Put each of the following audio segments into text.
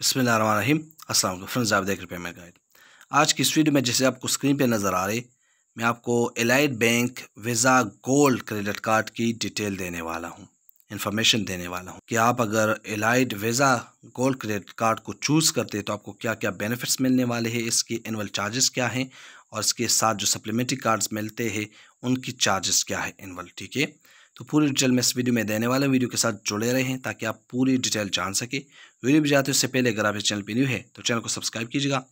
बसमीम असल फ्रेंड्स आप देख रहे पेमेंट गाइड आज की इस वीडियो में जैसे आपको स्क्रीन पे नज़र आ रही मैं आपको elite bank Visa gold credit card की डिटेल देने वाला हूँ इन्फॉर्मेशन देने वाला हूँ कि आप अगर elite Visa gold credit card को चूज़ करते हैं तो आपको क्या क्या बेनिफिट्स मिलने वाले हैं इसके एनुअल चार्जेस क्या हैं और इसके साथ जो सप्लीमेंट्री कार्ड्स मिलते हैं उनकी चार्जेस क्या है एनुअल ठीक है तो पूरी डिटेल मैं इस वीडियो में देने वाला वीडियो के साथ जुड़े रहे हैं ताकि आप पूरी डिटेल जान सके वीडियो भी जाते उससे पहले अगर आप इस चैनल पर न्यू है तो चैनल को सब्सक्राइब कीजिएगा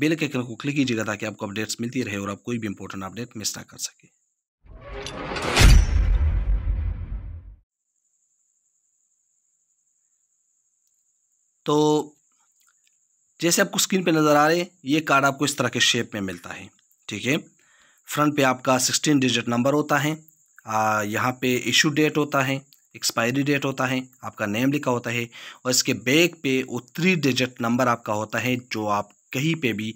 बेल के आइकन को क्लिक कीजिएगा ताकि आपको अपडेट्स मिलती रहे और आप कोई भी इंपॉर्टेंट अपडेट मिस ना कर सके तो जैसे आपको स्क्रीन पे नज़र आ रहे ये कार्ड आपको इस तरह के शेप में मिलता है ठीक है फ्रंट पे आपका 16 डिजिट नंबर होता है यहाँ पे इशू डेट होता है एक्सपायरी डेट होता है आपका नेम लिखा होता है और इसके बैक पे वो थ्री डिजिट नंबर आपका होता है जो आप कहीं पे भी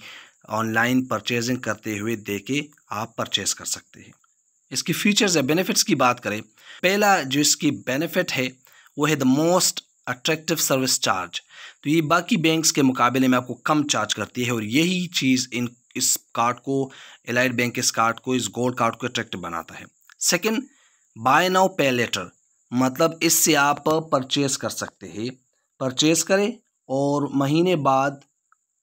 ऑनलाइन परचेजिंग करते हुए दे के आप परचेज कर सकते हैं इसकी फीचर्स या बेनिफिट्स की बात करें पहला जो इसकी बेनिफिट है वो है the most attractive service charge तो ये बाकी बैंक्स के मुकाबले में आपको कम चार्ज करती है और यही चीज़ इन इस कार्ड को एलाइड बैंक इस कार्ड को इस गोल्ड कार्ड को अट्रैक्टिव बनाता है second buy now pay later मतलब इससे आप परचेस कर सकते हैं परचेस करें और महीने बाद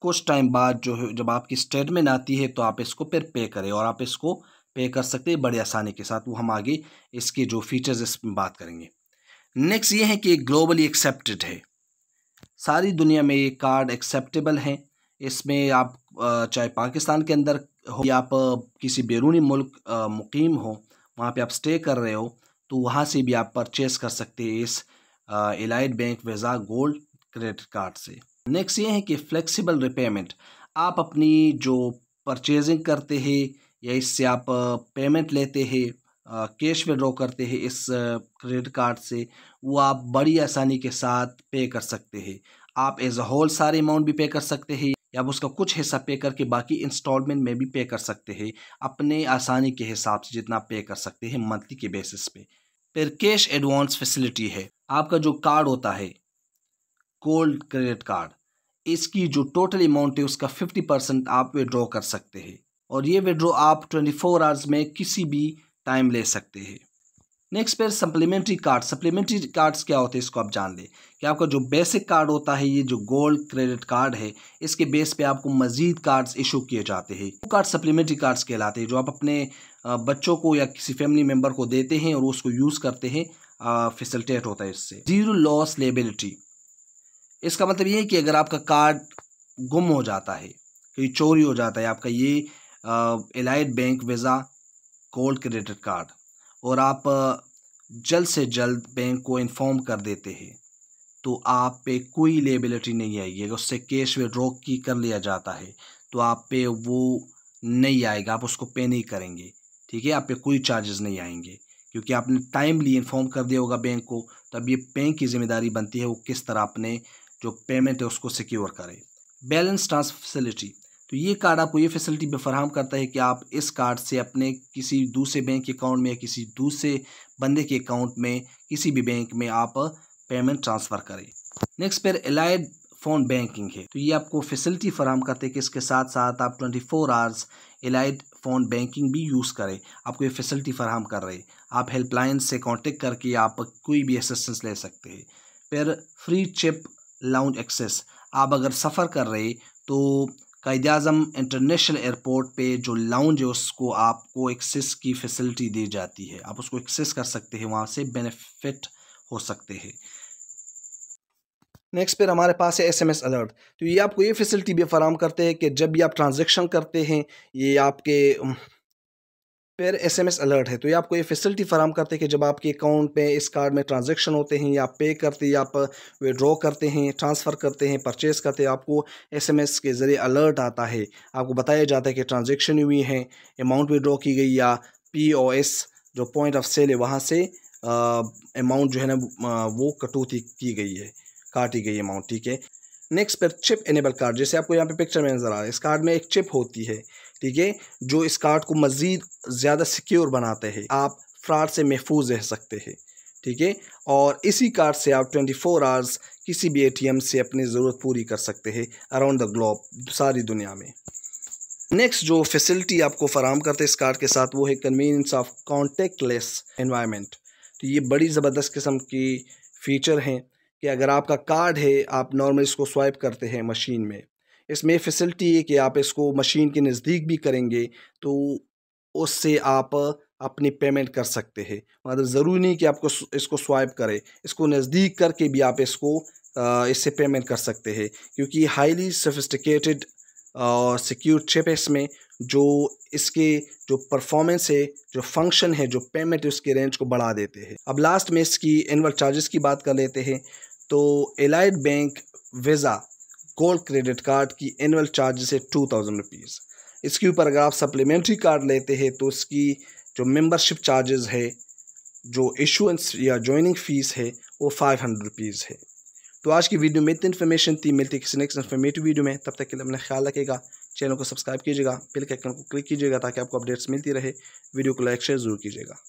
कुछ टाइम बाद जो है जब आपकी स्टेटमेंट आती है तो आप इसको फिर पे करें और आप इसको पे कर सकते हैं बड़ी आसानी के साथ वो हम आगे इसके जो फीचर्स इसमें बात करेंगे नेक्स्ट ये है कि ग्लोबली एक्सेप्टेड है सारी दुनिया में ये कार्ड एक्सेप्टेबल हैं इसमें आप चाहे पाकिस्तान के अंदर हो या आप किसी बैरूनी मुल्क मुकीम हो वहाँ पे आप स्टे कर रहे हो तो वहाँ से भी आप परचेस कर सकते हैं इस elite bank Visa gold credit card से नेक्स्ट ये है कि फ्लेक्सिबल रिपेमेंट आप अपनी जो परचेजिंग करते हैं या इससे आप पेमेंट लेते हैं कैश विड्रॉ करते हैं इस क्रेडिट कार्ड से वो आप बड़ी आसानी के साथ पे कर सकते हैं आप एज अ होल सारे अमाउंट भी पे कर सकते हैं या आप उसका कुछ हिस्सा पे करके बाकी इंस्टॉलमेंट में भी पे कर सकते हैं अपने आसानी के हिसाब से जितना पे कर सकते हैं मंथली के बेसिस पे फिर कैश एडवांस फैसिलिटी है आपका जो कार्ड होता है गोल्ड क्रेडिट कार्ड इसकी जो टोटल अमाउंट है उसका फिफ्टी परसेंट आप विड्रॉ कर सकते हैं और ये विड्रॉ आप ट्वेंटी फोर आवर्स में किसी भी टाइम ले सकते हैं next pair supplementary card supplementary cards क्या होते हैं इसको आप जान लें कि आपका जो बेसिक कार्ड होता है ये जो गोल्ड क्रेडिट कार्ड है इसके बेस पे आपको मजीद कार्ड्स इशू किए जाते हैं वो कार्ड सप्लीमेंट्री कार्ड्स कहलाते हैं जो आप अपने बच्चों को या किसी फैमिली मेम्बर को देते हैं और उसको यूज़ करते हैं फैसिलिटेट होता है इससे जीरो लॉस लेबिलिटी इसका मतलब ये है कि अगर आपका कार्ड गुम हो जाता है कहीं चोरी हो जाता है आपका ये Allied bank Visa gold credit card और आप जल्द से जल्द बैंक को इन्फॉर्म कर देते हैं तो आप पे कोई लेबिलिटी नहीं आएगी अगर उससे कैश विड्रॉ की कर लिया जाता है तो आप पे वो नहीं आएगा आप उसको पे नहीं करेंगे ठीक है आप पे कोई चार्जेस नहीं आएंगे क्योंकि आपने टाइमली इन्फॉर्म कर दिया होगा बैंक को तब तो ये बैंक की जिम्मेदारी बनती है वो किस तरह अपने जो पेमेंट है उसको सिक्योर करे बैलेंस ट्रांसफर फैसिलिटी तो ये कार्ड आपको ये फैसिलिटी भी फराम करता है कि आप इस कार्ड से अपने किसी दूसरे बैंक के अकाउंट में या किसी दूसरे बंदे के अकाउंट में किसी भी बैंक में आप पेमेंट ट्रांसफ़र करें नेक्स्ट पर एलाइड फ़ोन बैंकिंग है तो ये आपको फैसिलिटी फराम करते हैं कि इसके साथ साथ आप twenty four hours Allied phone banking भी यूज़ करें आपको ये फैसिलिटी फराम कर रहे आप हेल्पलाइन से कांटेक्ट करके आप कोई भी असिस्टेंस ले सकते हैं फिर फ्री चिप लाउंज एक्सेस आप अगर सफ़र कर रहे तो कैद अजम इंटरनेशनल एयरपोर्ट पे जो लाउंज है उसको आपको एक्सेस की फैसिलिटी दी जाती है आप उसको एक्सेस कर सकते हैं वहाँ से बेनिफिट हो सकते हैं नेक्स्ट फिर हमारे पास है एसएमएस अलर्ट तो ये आपको ये फैसिलिटी भी फराम करते हैं कि जब भी आप ट्रांजेक्शन करते हैं ये आपके फिर एस एम एस अलर्ट है तो ये आपको ये फैसिलिटी फराम करते हैं कि जब आपके अकाउंट में इस कार्ड में ट्रांजेक्शन होते हैं या पे करते हैं या आप विड्रॉ करते हैं ट्रांसफ़र करते हैं परचेस करते हैं आपको एस एम एस के ज़रिए अलर्ट आता है आपको बताया जाता है कि ट्रांजेक्शन हुई है अमाउंट विड्रॉ की गई या पी ओ एस जो पॉइंट ऑफ सेल है वहाँ से अमाउंट जो है ना वो कटौती की गई है काटी गई अमाउंट ठीक है नेक्स्ट पर चिप इनेबल कार्ड जैसे आपको यहाँ पे पिक्चर में नज़र आ रहा है इस कार्ड में एक चिप होती है ठीक है जो इस कार्ड को मज़ीद ज़्यादा सिक्योर बनाते हैं आप फ्रॉड से महफूज रह सकते हैं ठीक है और इसी कार्ड से आप 24 फोर आवर्स किसी भी एटीएम से अपनी ज़रूरत पूरी कर सकते हैं अराउंड द ग्लोब सारी दुनिया में नेक्स्ट जो फैसिलिटी आपको फराम करते हैं इस कार्ड के साथ वो है convenience of contactless environment तो ये बड़ी ज़बरदस्त किस्म की फ़ीचर हैं कि अगर आपका कार्ड है आप नॉर्मल इसको स्वाइप करते हैं मशीन में इसमें फैसिलिटी है कि आप इसको मशीन के नज़दीक भी करेंगे तो उससे आप अपनी पेमेंट कर सकते हैं मतलब ज़रूरी नहीं कि आपको इसको स्वाइप करें इसको नज़दीक करके भी आप इसको इससे पेमेंट कर सकते हैं क्योंकि हाईली सफिस्टिकेटेड और सिक्योर चिप है इसमें जो इसके जो परफॉर्मेंस है जो फंक्शन है जो पेमेंट है उसके रेंज को बढ़ा देते हैं अब लास्ट में इसकी एनअल चार्जेस की बात कर लेते हैं तो Allied bank Visa gold credit card की एनुअल चार्जेस है टू थाउजेंड रुपीज़ इसके ऊपर अगर आप सप्लीमेंट्री कार्ड लेते हैं तो उसकी जो मेंबरशिप चार्जेस है जो इशुंस या ज्वाइनिंग फ़ीस है वो फाइव हंड्रेड रुपीज़ है तो आज की वीडियो में इतनी इन्फॉर्मेशन थी मिलती किसी नेक्स्ट इन्फॉर्मेटिव वीडियो में तब तक के लिए अपना ख्याल रखेगा चैनल को सब्सक्राइब कीजिएगा बिल के आइकन को क्लिक कीजिएगा ताकि आपको अपडेट्स मिलती रहे वीडियो को लाइक शेयर जरूर कीजिएगा